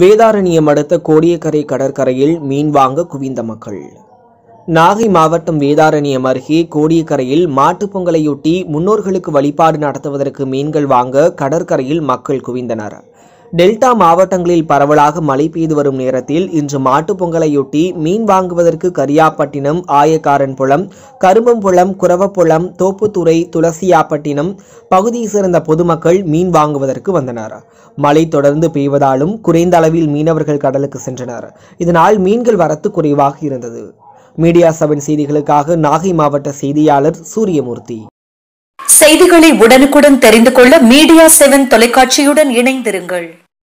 வேதாரண்யம் அடுத்த கோடியக்கரை கடற்கரையில் மீன் வாங்க குவிந்த மக்கள் நாகை மாவட்டம் வேதாரண்யம் அருகே கோடியக்கரையில் மாட்டுப் பொங்கலையொட்டி முன்னோர்களுக்கு வழிபாடு நடத்துவதற்கு மீன்கள் வாங்க கடற்கரையில் மக்கள் குவிந்தனர் டெல்டா மாவட்டங்களில் பரவலாக மழை பெய்து வரும் நேரத்தில் இன்று மாட்டுப் பொங்கலையொட்டி மீன் வாங்குவதற்கு கரியாப்பட்டினம் புலம் கரும்பம்புளம் குரவப்புளம் தோப்புத்துறை துளசியாப்பட்டினம் பகுதியை சேர்ந்த பொதுமக்கள் மீன் வாங்குவதற்கு வந்தனர் மழை தொடர்ந்து பெய்வதாலும் குறைந்த அளவில் மீனவர்கள் கடலுக்கு சென்றனர் இதனால் மீன்கள் வரத்து குறைவாக இருந்தது மீடியா சபையின் செய்திகளுக்காக நாகை மாவட்ட செய்தியாளர் சூரியமூர்த்தி செய்திகளை உடனுக்குடன் தெரிந்து கொள்ள மீடியா செவன் தொலைக்காட்சியுடன் இணைந்திருங்கள்